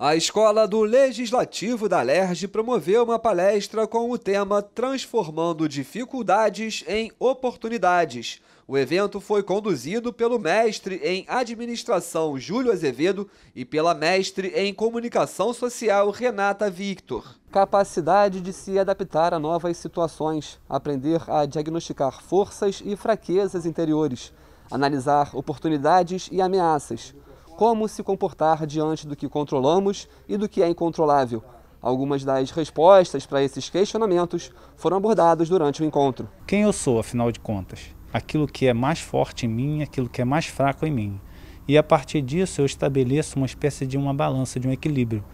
A Escola do Legislativo da LERJ promoveu uma palestra com o tema Transformando Dificuldades em Oportunidades. O evento foi conduzido pelo mestre em Administração Júlio Azevedo e pela mestre em Comunicação Social Renata Victor. Capacidade de se adaptar a novas situações, aprender a diagnosticar forças e fraquezas interiores, analisar oportunidades e ameaças como se comportar diante do que controlamos e do que é incontrolável. Algumas das respostas para esses questionamentos foram abordadas durante o encontro. Quem eu sou, afinal de contas? Aquilo que é mais forte em mim, aquilo que é mais fraco em mim. E a partir disso eu estabeleço uma espécie de uma balança, de um equilíbrio.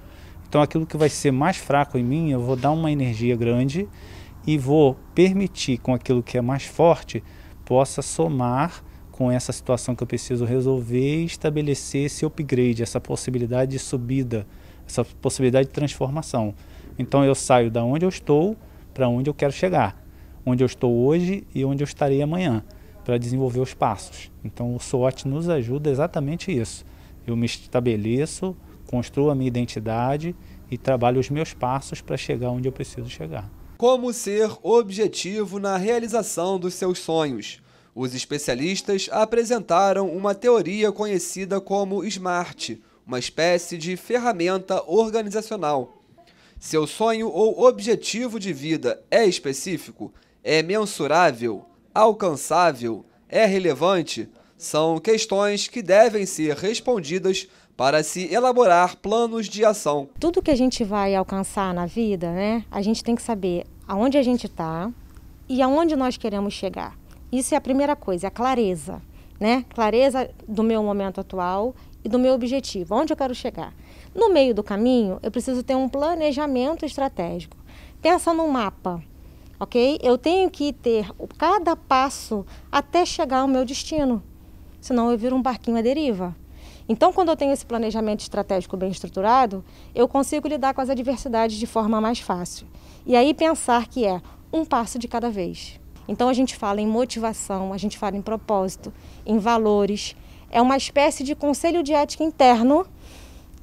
Então aquilo que vai ser mais fraco em mim, eu vou dar uma energia grande e vou permitir com aquilo que é mais forte possa somar com essa situação que eu preciso resolver e estabelecer esse upgrade, essa possibilidade de subida, essa possibilidade de transformação. Então eu saio da onde eu estou para onde eu quero chegar, onde eu estou hoje e onde eu estarei amanhã, para desenvolver os passos. Então o SWOT nos ajuda exatamente isso. Eu me estabeleço, construo a minha identidade e trabalho os meus passos para chegar onde eu preciso chegar. Como ser objetivo na realização dos seus sonhos? Os especialistas apresentaram uma teoria conhecida como SMART, uma espécie de ferramenta organizacional. Seu sonho ou objetivo de vida é específico? É mensurável? Alcançável? É relevante? São questões que devem ser respondidas para se elaborar planos de ação. Tudo que a gente vai alcançar na vida, né, a gente tem que saber aonde a gente está e aonde nós queremos chegar. Isso é a primeira coisa, é a clareza, né? Clareza do meu momento atual e do meu objetivo, onde eu quero chegar. No meio do caminho, eu preciso ter um planejamento estratégico. Pensa num mapa, ok? Eu tenho que ter cada passo até chegar ao meu destino, senão eu viro um barquinho à deriva. Então, quando eu tenho esse planejamento estratégico bem estruturado, eu consigo lidar com as adversidades de forma mais fácil. E aí pensar que é um passo de cada vez. Então a gente fala em motivação, a gente fala em propósito, em valores. É uma espécie de conselho de ética interno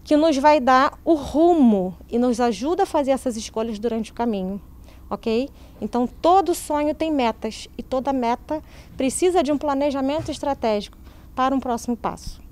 que nos vai dar o rumo e nos ajuda a fazer essas escolhas durante o caminho, ok? Então todo sonho tem metas e toda meta precisa de um planejamento estratégico para um próximo passo.